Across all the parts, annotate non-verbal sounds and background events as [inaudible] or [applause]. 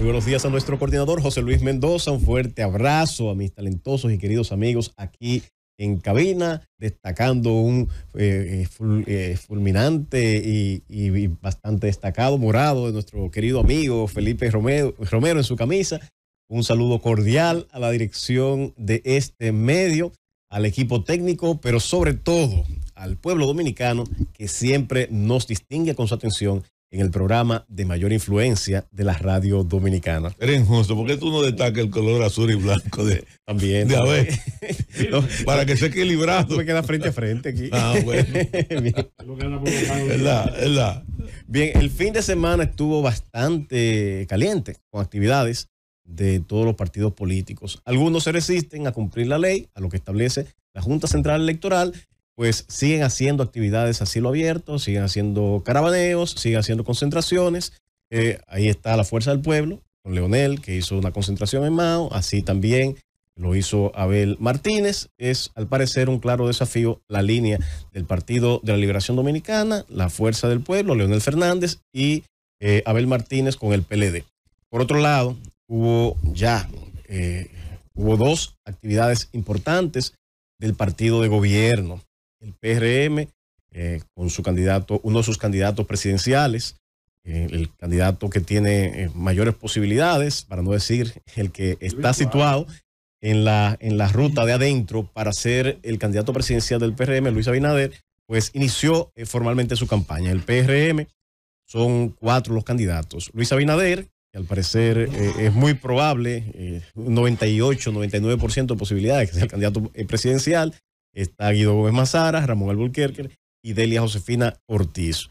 Muy buenos días a nuestro coordinador José Luis Mendoza. Un fuerte abrazo a mis talentosos y queridos amigos aquí en cabina, destacando un eh, eh, eh, fulminante y, bastante destacado morado de nuestro querido amigo Felipe Romero en su camisa. Un saludo cordial a la dirección de este medio, al equipo técnico, pero sobre todo al pueblo dominicano que siempre nos distingue con su atención en el programa de mayor influencia de la radio dominicana. Eres injusto, ¿por qué tú no destacas el color azul y blanco de, también, de para que sea equilibrado. me queda frente a frente aquí. Ah, bueno. [laughs] la, es la. Bien, el fin de semana estuvo bastante caliente con actividades de todos los partidos políticos. Algunos se resisten a cumplir la ley, a lo que establece la Junta Central Electoral, pues siguen haciendo actividades a cielo abierto, siguen haciendo caravaneos, siguen haciendo concentraciones. Eh, ahí está la Fuerza del Pueblo, con Leonel, que hizo una concentración en Mao, así también lo hizo Abel Martínez. Es, al parecer, un claro desafío la línea del Partido de la Liberación Dominicana, la Fuerza del Pueblo, Leonel Fernández y eh, Abel Martínez con el PLD. Por otro lado, hubo ya eh, hubo dos actividades importantes del partido de gobierno el PRM, eh, con su candidato, uno de sus candidatos presidenciales, eh, el candidato que tiene eh, mayores posibilidades, para no decir el que está situado en la, en ruta de adentro para ser el candidato presidencial del PRM, Luis Abinader, pues inició formalmente su campaña. El PRM son cuatro los candidatos. Luis Abinader, que al parecer es muy probable, 98, 99% de posibilidades que sea el candidato presidencial está Guido Gómez Mazara, Ramón Alburquerque y Delia Josefina Ortiz.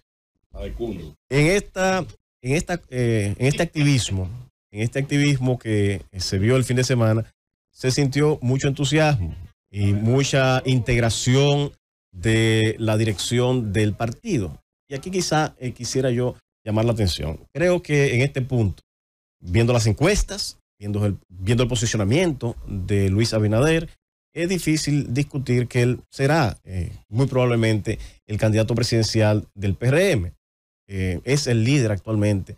En esta, en esta, eh, en este activismo, en este activismo que se vio el fin de semana, se sintió mucho entusiasmo y mucha integración de la dirección del partido. Y aquí quizá eh, quisiera yo llamar la atención. Creo que en este punto, viendo las encuestas, viendo el, viendo el posicionamiento de Luis Abinader, es difícil discutir que él será eh, muy probablemente el candidato presidencial del PRM. Eh, es el líder actualmente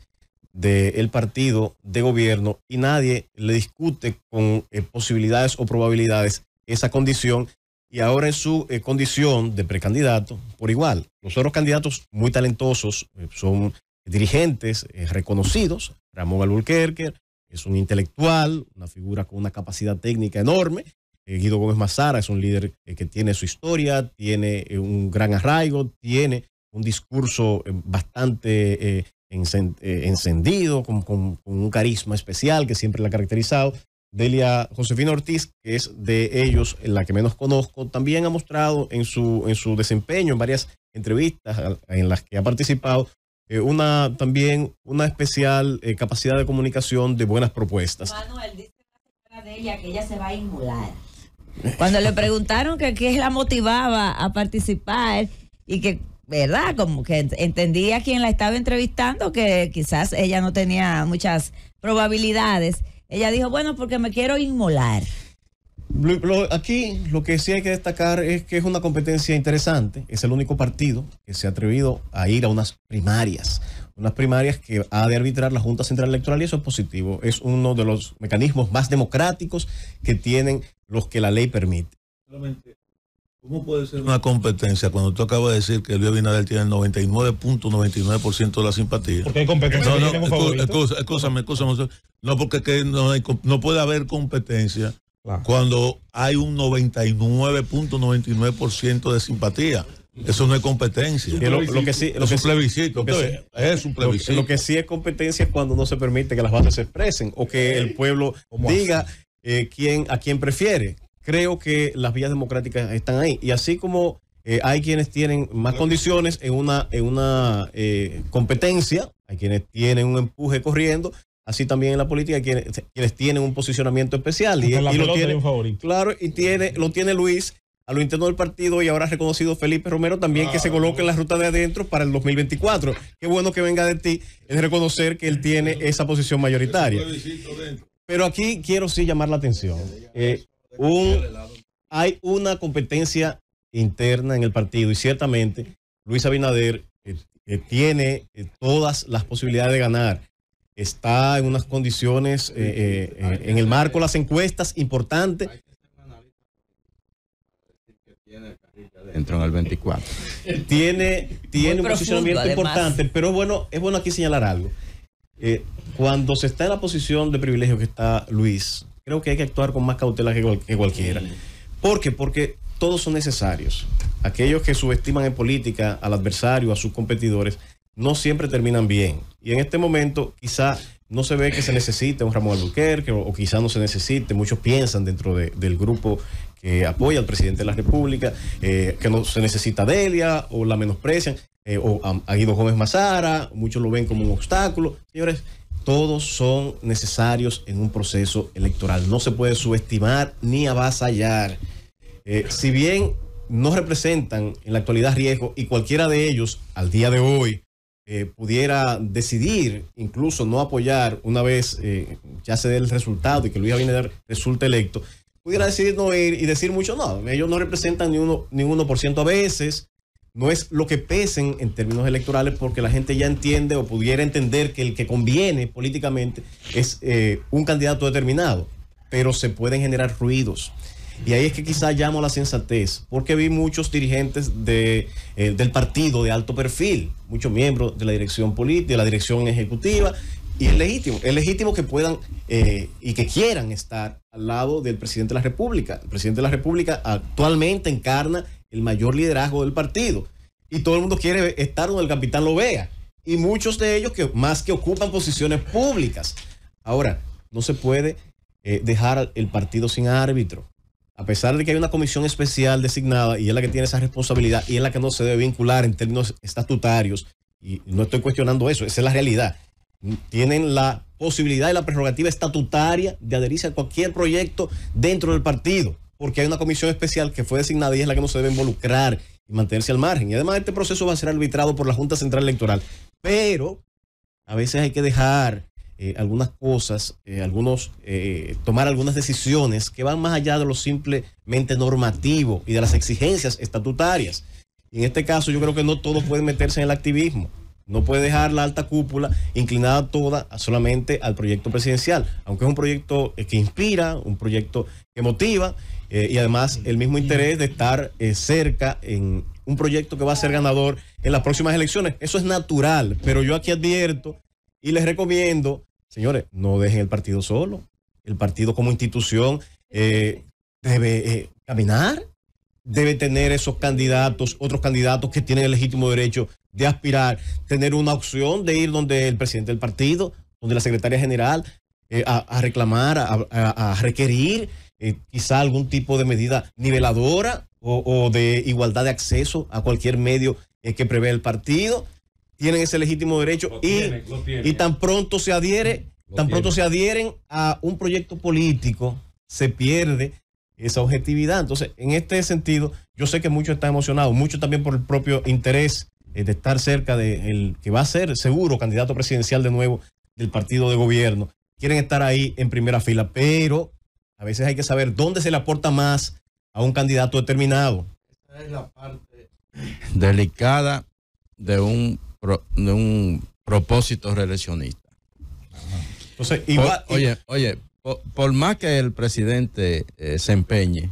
del partido de gobierno y nadie le discute con eh, posibilidades o probabilidades esa condición y ahora en su condición de precandidato, por igual. Los otros candidatos muy talentosos son dirigentes reconocidos. Ramón Alburquerque es un intelectual, una figura con una capacidad técnica enorme, eh, Guido Gómez Mazara es un líder eh, que tiene su historia, tiene eh, un gran arraigo, tiene un discurso bastante encendido, con, un carisma especial que siempre la ha caracterizado. Delia Josefina Ortiz, que es de ellos la que menos conozco, también ha mostrado en su, en su desempeño, en varias entrevistas en las que ha participado, una, también una especial capacidad de comunicación de buenas propuestas. Manuel dice de Delia que ella se va a inmolar. Cuando le preguntaron que qué la motivaba a participar y que, ¿verdad? Como que entendía quien la estaba entrevistando que quizás ella no tenía muchas probabilidades. Ella dijo, bueno, porque me quiero inmolar. aquí lo que sí hay que destacar es que es una competencia interesante. Es el único partido que se ha atrevido a ir a unas primarias. Unas primarias que ha de arbitrar la Junta Central Electoral y eso es positivo. Es uno de los mecanismos más democráticos que tienen los que la ley permite. ¿Cómo puede ser una competencia cuando tú acabas de decir que Luis Abinader tiene el 99.99% de la simpatía? Porque hay competencia. No, escúchame, escúchame. No, porque no, hay, no puede haber competencia cuando hay un 99.99% de simpatía. Eso no es competencia. es, un plebiscito, es un plebiscito. Lo, que sí es competencia es cuando no se permite que las bases se expresen o que el pueblo diga eh, a quién prefiere. Creo que las vías democráticas están ahí. Y así como eh, hay quienes tienen más condiciones en una, en una eh, competencia, hay quienes tienen un empuje corriendo, así también en la política hay quienes, quienes tienen un posicionamiento especial. Y, lo tiene, claro, y tiene, lo tiene Luis a lo interno del partido y ahora ha reconocido Felipe Romero también que se ah, coloque en la ruta de adentro para el 2024. Qué bueno que venga de ti es reconocer que él tiene esa posición mayoritaria. Pero aquí quiero sí llamar la atención. Eh, hay una competencia interna en el partido y ciertamente Luis Abinader eh, eh, tiene todas las posibilidades de ganar. Está en unas condiciones, en el marco de las encuestas, importantes. Entró en el 24. Tiene, tiene un posicionamiento importante, pero bueno, es bueno aquí señalar algo. Eh, cuando se está en la posición de privilegio que está Luis, creo que hay que actuar con más cautela que, cualquiera. ¿Por qué? Porque todos son necesarios. Aquellos que subestiman en política al adversario, a sus competidores, no siempre terminan bien. Y en este momento quizá no se ve que se necesite un Ramón Albuquerque o, quizás quizá no se necesite, muchos piensan dentro del grupo que apoya al presidente de la República, eh, que no se necesita Delia o la menosprecian. Eh, o a, Guido Gómez Mazara, muchos lo ven como un obstáculo. Señores, todos son necesarios en un proceso electoral. No se puede subestimar ni avasallar. Eh, si bien no representan en la actualidad riesgo y cualquiera de ellos al día de hoy eh, pudiera decidir incluso no apoyar una vez ya se dé el resultado y que Luis Abinader resulte electo, pudiera decidir no ir y decir mucho no, ellos no representan ni, uno, ni 1% a veces, no es lo que pesen en términos electorales porque la gente ya entiende o pudiera entender que el que conviene políticamente es eh, un candidato determinado, pero se pueden generar ruidos. Y ahí es que quizá llamo a la sensatez, porque vi muchos dirigentes de, eh, del partido de alto perfil, muchos miembros de la dirección política, de la dirección ejecutiva, y es legítimo, es legítimo que puedan eh, y que quieran estar al lado del presidente de la República. El presidente de la República actualmente encarna el mayor liderazgo del partido. Y todo el mundo quiere estar donde el capitán lo vea. Y muchos de ellos que más que ocupan posiciones públicas. Ahora, no se puede eh, dejar el partido sin árbitro. A pesar de que hay una comisión especial designada y es la que tiene esa responsabilidad y es la que no se debe vincular en términos estatutarios, y no estoy cuestionando eso, esa es la realidad. Tienen la posibilidad y la prerrogativa estatutaria de adherirse a cualquier proyecto dentro del partido porque hay una comisión especial que fue designada y es la que no se debe involucrar y mantenerse al margen. Y además este proceso va a ser arbitrado por la Junta Central Electoral. Pero a veces hay que dejar eh, algunas cosas, eh, algunos, eh, tomar algunas decisiones que van más allá de lo simplemente normativo y de las exigencias estatutarias. Y en este caso yo creo que no todos pueden meterse en el activismo. No puede dejar la alta cúpula inclinada toda solamente al proyecto presidencial, aunque es un proyecto eh, que inspira, un proyecto que motiva eh, y además el mismo interés de estar eh, cerca en un proyecto que va a ser ganador en las próximas elecciones. Eso es natural, pero yo aquí advierto y les recomiendo, señores, no dejen el partido solo. El partido como institución debe caminar, debe tener esos candidatos, otros candidatos que tienen el legítimo derecho de aspirar, tener una opción de ir donde el presidente del partido, donde la secretaria general, eh, a, reclamar, a, requerir eh, quizá algún tipo de medida niveladora o, de igualdad de acceso a cualquier medio eh, que prevé el partido. Tienen ese legítimo derecho y, tan pronto se adhiere, tan pronto se adhieren a un proyecto político, se pierde esa objetividad. Entonces, en este sentido, yo sé que muchos están emocionados, muchos también por el propio interés eh, de estar cerca del que va a ser seguro candidato presidencial de nuevo del partido de gobierno. Quieren estar ahí en primera fila, pero a veces hay que saber dónde se le aporta más a un candidato determinado. Esa es la parte delicada de un, un propósito reeleccionista. Entonces, oye, oye, por, más que el presidente eh, se empeñe,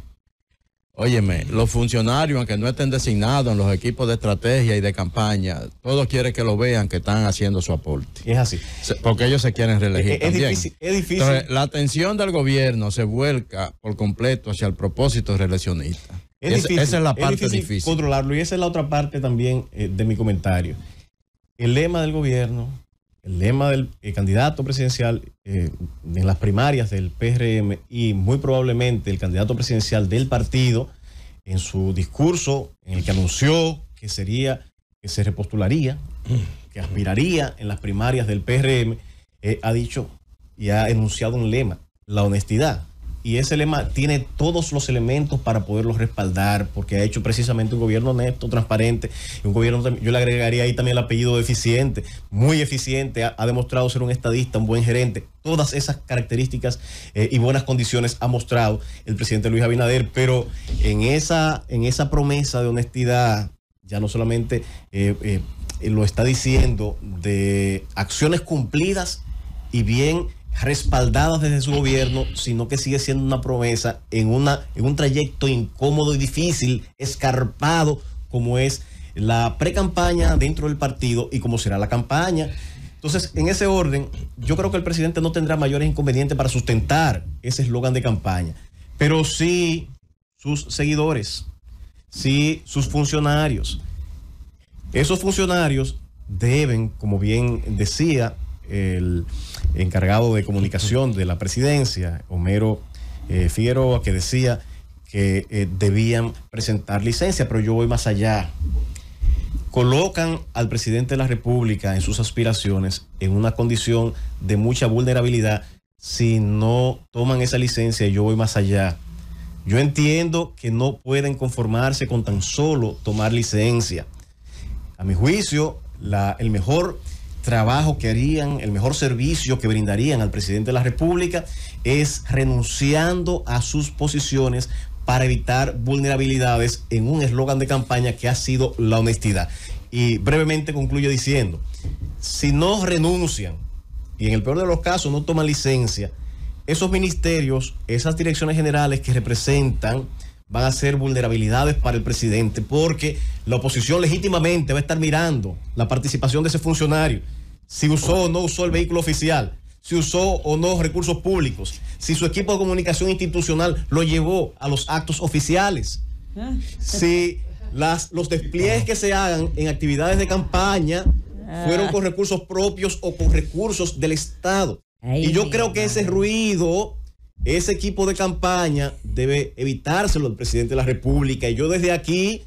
óyeme, los funcionarios, aunque no estén designados en los equipos de estrategia y de campaña, todos quieren que lo vean que están haciendo su aporte. es así. Porque ellos se quieren reelegir. Es, también. difícil. Es difícil. la atención del gobierno se vuelca por completo hacia el propósito reeleccionista. Es difícil, esa es la parte difícil, Controlarlo. Y esa es la otra parte también eh, de mi comentario. El lema del gobierno el lema del eh, candidato presidencial eh, en las primarias del PRM y muy probablemente el candidato presidencial del partido en su discurso en el que anunció que sería que se repostularía, que aspiraría en las primarias del PRM, eh, ha dicho y ha enunciado un lema, la honestidad y ese lema tiene todos los elementos para poderlo respaldar, porque ha hecho precisamente un gobierno honesto, transparente, un gobierno, yo le agregaría ahí también el apellido de eficiente, muy eficiente, ha, demostrado ser un estadista, un buen gerente, todas esas características eh, y buenas condiciones ha mostrado el presidente Luis Abinader, pero en esa, en esa promesa de honestidad, ya no solamente eh, eh, lo está diciendo, de acciones cumplidas y bien respaldadas desde su gobierno, sino que sigue siendo una promesa en, una, en un trayecto incómodo y difícil, escarpado, como es la pre-campaña dentro del partido y como será la campaña. Entonces, en ese orden, yo creo que el presidente no tendrá mayores inconvenientes para sustentar ese eslogan de campaña, pero sí sus seguidores, sí sus funcionarios. Esos funcionarios deben, como bien decía, el encargado de comunicación de la presidencia, Homero eh, Figueroa, que decía que eh, debían presentar licencia, pero yo voy más allá. Colocan al presidente de la República en sus aspiraciones en una condición de mucha vulnerabilidad si no toman esa licencia y yo voy más allá. Yo entiendo que no pueden conformarse con tan solo tomar licencia. A mi juicio, el mejor trabajo que harían, el mejor servicio que brindarían al presidente de la República es renunciando a sus posiciones para evitar vulnerabilidades en un eslogan de campaña que ha sido la honestidad. Y brevemente concluyo diciendo, si no renuncian, y en el peor de los casos no toman licencia, esos ministerios, esas direcciones generales que representan van a ser vulnerabilidades para el presidente, porque la oposición legítimamente va a estar mirando la participación de ese funcionario, si usó o no usó el vehículo oficial, si usó o no recursos públicos, si su equipo de comunicación institucional lo llevó a los actos oficiales, ah. si las, los despliegues que se hagan en actividades de campaña ah. fueron con recursos propios o con recursos del Estado. Y yo creo que ese ruido ese equipo de campaña debe evitárselo al presidente de la República. Y yo desde aquí,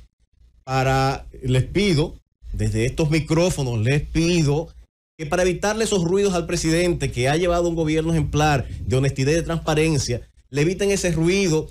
para, les pido, desde estos micrófonos, les pido que para evitarle esos ruidos al presidente que ha llevado un gobierno ejemplar de honestidad y de transparencia, le eviten ese ruido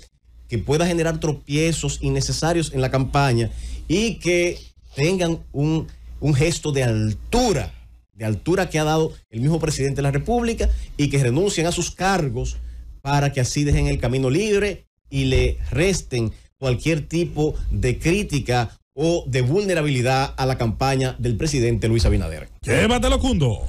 que pueda generar tropiezos innecesarios en la campaña y que tengan un, un gesto de altura, de altura que ha dado el mismo presidente de la República y que renuncien a sus cargos para que así dejen el camino libre y le resten cualquier tipo de crítica o de vulnerabilidad a la campaña del presidente Luis Abinader. Cundo.